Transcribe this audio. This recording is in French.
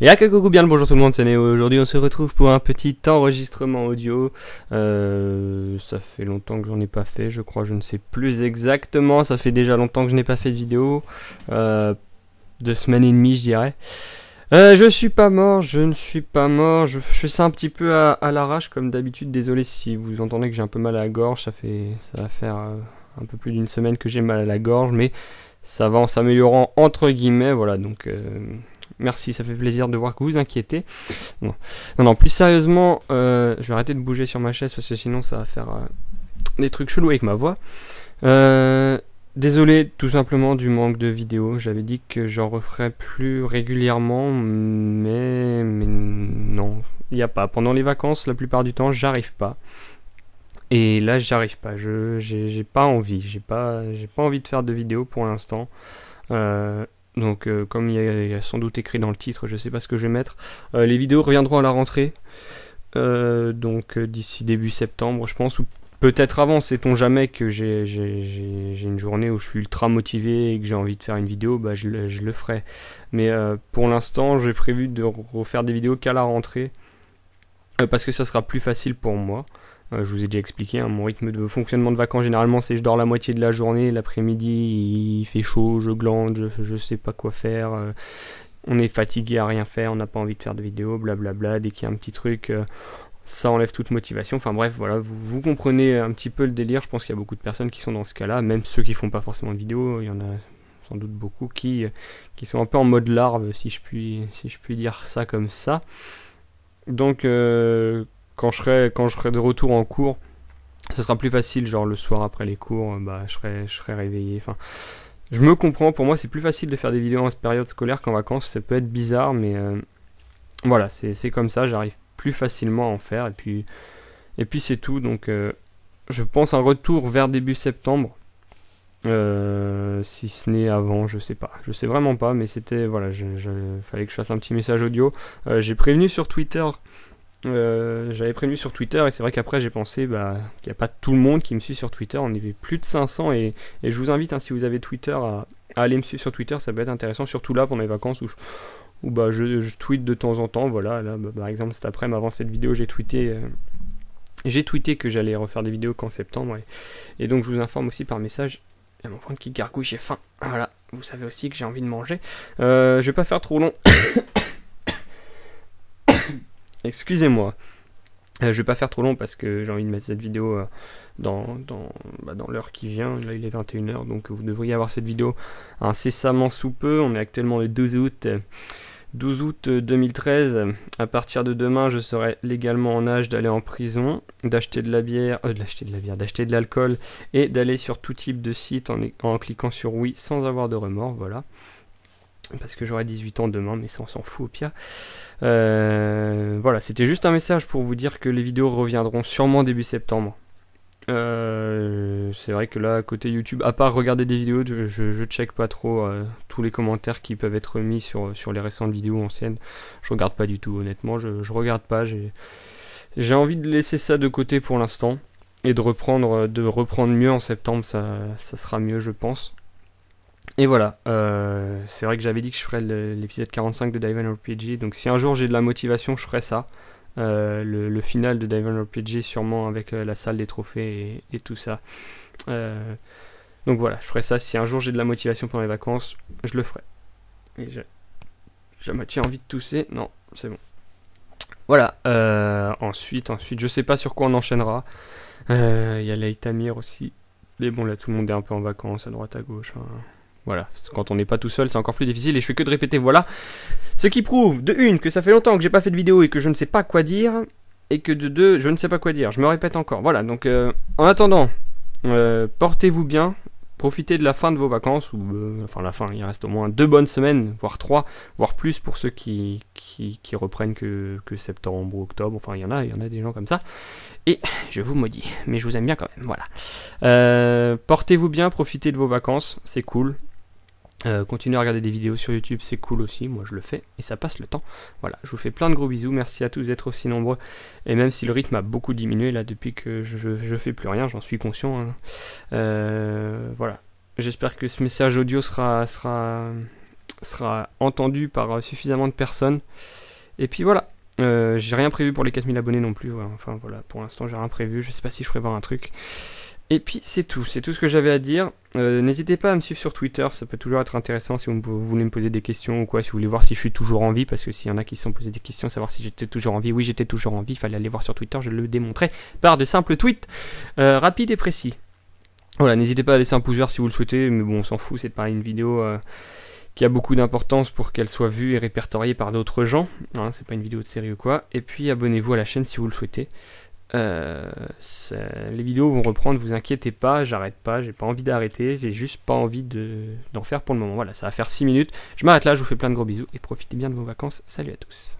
Et à coucou, bien le bonjour tout le monde, c'est Néo. Aujourd'hui, on se retrouve pour un petit enregistrement audio. Euh, ça fait longtemps que j'en ai pas fait, je crois, je ne sais plus exactement. Ça fait déjà longtemps que je n'ai pas fait de vidéo. Euh, deux semaines et demie, je dirais. Euh, je suis pas mort, je ne suis pas mort. Je, suis' fais ça un petit peu à, l'arrache, comme d'habitude. Désolé si vous entendez que j'ai un peu mal à la gorge. Ça fait, ça va faire euh, un peu plus d'une semaine que j'ai mal à la gorge, mais ça va en s'améliorant entre guillemets. Voilà, donc euh, Merci, ça fait plaisir de voir que vous vous inquiétez. Non, non, plus sérieusement, euh, je vais arrêter de bouger sur ma chaise parce que sinon ça va faire euh, des trucs chelous avec ma voix. Euh, désolé tout simplement du manque de vidéos. J'avais dit que j'en referais plus régulièrement, mais, non, il n'y a pas. Pendant les vacances, la plupart du temps, j'arrive pas. Et là, j'arrive pas. Je j'ai pas envie. J'ai pas j'ai pas envie de faire de vidéos pour l'instant. Donc, euh, comme il y, a, sans doute écrit dans le titre, je ne sais pas ce que je vais mettre. Euh, les vidéos reviendront à la rentrée. Euh, donc, d'ici début septembre, je pense, ou peut-être avant, sait-on jamais que j'ai une journée où je suis ultra motivé et que j'ai envie de faire une vidéo, bah, je le ferai. Mais pour l'instant, j'ai prévu de refaire des vidéos qu'à la rentrée. parce que ça sera plus facile pour moi. Euh, je vous ai déjà expliqué, hein, mon rythme de fonctionnement de vacances généralement c'est je dors la moitié de la journée, l'après-midi il fait chaud, je glande, je, je sais pas quoi faire, euh, on est fatigué à rien faire, on n'a pas envie de faire de vidéo, blablabla, dès qu'il y a un petit truc, euh, ça enlève toute motivation. Enfin bref, voilà, vous, comprenez un petit peu le délire, je pense qu'il y a beaucoup de personnes qui sont dans ce cas-là, même ceux qui font pas forcément de vidéos, il y en a sans doute beaucoup qui, qui sont un peu en mode larve, si je puis, si je puis dire ça comme ça. Donc, quand je serai, quand je de retour en cours, ce sera plus facile, genre le soir après les cours, euh, bah, je, serai, je serai réveillé. Enfin, je me comprends, pour moi c'est plus facile de faire des vidéos en période scolaire qu'en vacances, ça peut être bizarre, mais euh, voilà, c'est comme ça, j'arrive plus facilement à en faire, et puis, et puis c'est tout, donc euh, je pense un retour vers début septembre, si ce n'est avant, je sais pas, je sais vraiment pas, mais c'était, voilà, il fallait que je fasse un petit message audio, j'ai prévenu sur Twitter euh, j'avais prévu sur Twitter et c'est vrai qu'après j'ai pensé bah, qu'il n'y a pas tout le monde qui me suit sur Twitter, on est plus de 500 et, je vous invite hein, si vous avez Twitter à, aller me suivre sur Twitter, ça peut être intéressant, surtout là pour mes vacances où je, bah, je, tweete de temps en temps, voilà, là, bah, par exemple cet après-midi avant cette vidéo j'ai tweeté... Euh, j'ai tweeté que j'allais refaire des vidéos qu'en septembre et, donc je vous informe aussi par message. Il y a mon frère qui gargouille, j'ai faim. Voilà, vous savez aussi que j'ai envie de manger. Euh, je vais pas faire trop long. Excusez-moi. Euh, je vais pas faire trop long parce que j'ai envie de mettre cette vidéo euh, dans, dans, bah, dans l'heure qui vient. Là, il est 21h, donc vous devriez avoir cette vidéo incessamment sous peu. On est actuellement le 12 août. 2013, euh, à partir de demain, je serai légalement en âge d'aller en prison, d'acheter de la bière, d'acheter de la bière, d'acheter de l'alcool et d'aller sur tout type de site en, en cliquant sur oui sans avoir de remords. Voilà parce que j'aurai 18 ans demain, mais ça on s'en fout au pire. Euh, voilà, c'était juste un message pour vous dire que les vidéos reviendront sûrement début septembre. Euh, c'est vrai que là, côté YouTube, à part regarder des vidéos, je, ne check pas trop euh, tous les commentaires qui peuvent être mis sur, sur les récentes vidéos anciennes. Je regarde pas du tout, honnêtement, je, je regarde pas. J'ai envie de laisser ça de côté pour l'instant et de reprendre, de reprendre mieux en septembre, ça, ça sera mieux, je pense. Et voilà, euh, c'est vrai que j'avais dit que je ferais l'épisode 45 de or RPG, donc si un jour j'ai de la motivation, je ferai ça. Euh, le, final de Divan RPG, sûrement avec euh, la salle des trophées et, tout ça. donc voilà, je ferai ça. Si un jour j'ai de la motivation pendant les vacances, je le ferai. Et j'ai me tiens envie de tousser. Non, c'est bon. Voilà, ensuite, ensuite, je sais pas sur quoi on enchaînera. Il y a Leitamir aussi. Mais bon, là, tout le monde est un peu en vacances, à droite, à gauche. Hein. Voilà, quand on n'est pas tout seul, c'est encore plus difficile et je fais que de répéter voilà. Ce qui prouve, de une, que ça fait longtemps que j'ai pas fait de vidéo et que je ne sais pas quoi dire, et que de deux, je ne sais pas quoi dire. Je me répète encore. Voilà, donc euh, en attendant, euh, portez-vous bien, profitez de la fin de vos vacances, ou euh, enfin la fin, il reste au moins deux bonnes semaines, voire trois, voire plus pour ceux qui, qui, qui reprennent que, septembre ou octobre, enfin il y en a, il y en a des gens comme ça. Et je vous maudis, mais je vous aime bien quand même, voilà. portez-vous bien, profitez de vos vacances, c'est cool. Euh, continuez à regarder des vidéos sur YouTube, c'est cool aussi, moi je le fais et ça passe le temps. Voilà, je vous fais plein de gros bisous, merci à tous d'être aussi nombreux. Et même si le rythme a beaucoup diminué là depuis que je, fais plus rien, j'en suis conscient. Hein. Euh, voilà, j'espère que ce message audio sera, sera, sera entendu par euh, suffisamment de personnes. Et puis voilà, j'ai rien prévu pour les 4000 abonnés non plus. Enfin voilà, pour l'instant j'ai rien prévu, je sais pas si je ferai voir un truc. Et puis c'est tout, c'est tout ce que j'avais à dire. Euh, n'hésitez pas à me suivre sur Twitter, ça peut toujours être intéressant si vous voulez me poser des questions ou quoi, si vous voulez voir si je suis toujours en vie, parce que s'il y en a qui se sont posés des questions, savoir si j'étais toujours en vie, oui j'étais toujours en vie, fallait aller voir sur Twitter, je le démontrais par de simples tweets euh, rapides et précis. Voilà, n'hésitez pas à laisser un pouce vert si vous le souhaitez, mais bon on s'en fout, c'est pas une vidéo... Euh, qui a beaucoup d'importance pour qu'elle soit vue et répertoriée par d'autres gens. Hein. c'est pas une vidéo de série ou quoi. Et puis abonnez-vous à la chaîne si vous le souhaitez. Euh, les vidéos vont reprendre, vous inquiétez pas, j'arrête pas, j'ai pas envie d'arrêter, j'ai juste pas envie d'en faire pour le moment. Voilà, ça va faire 6 minutes. Je m'arrête là, je vous fais plein de gros bisous et profitez bien de vos vacances. Salut à tous.